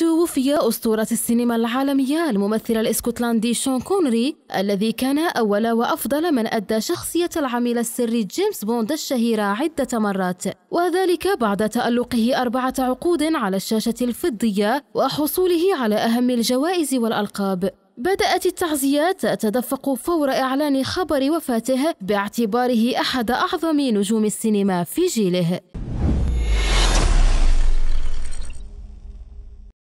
توفي أسطورة السينما العالمية الممثل الإسكتلندي شون كونري الذي كان أول وأفضل من أدى شخصية العميل السري جيمس بوند الشهيرة عدة مرات وذلك بعد تألقه أربعة عقود على الشاشة الفضية وحصوله على أهم الجوائز والألقاب بدأت التعزيات تتدفق فور إعلان خبر وفاته باعتباره أحد أعظم نجوم السينما في جيله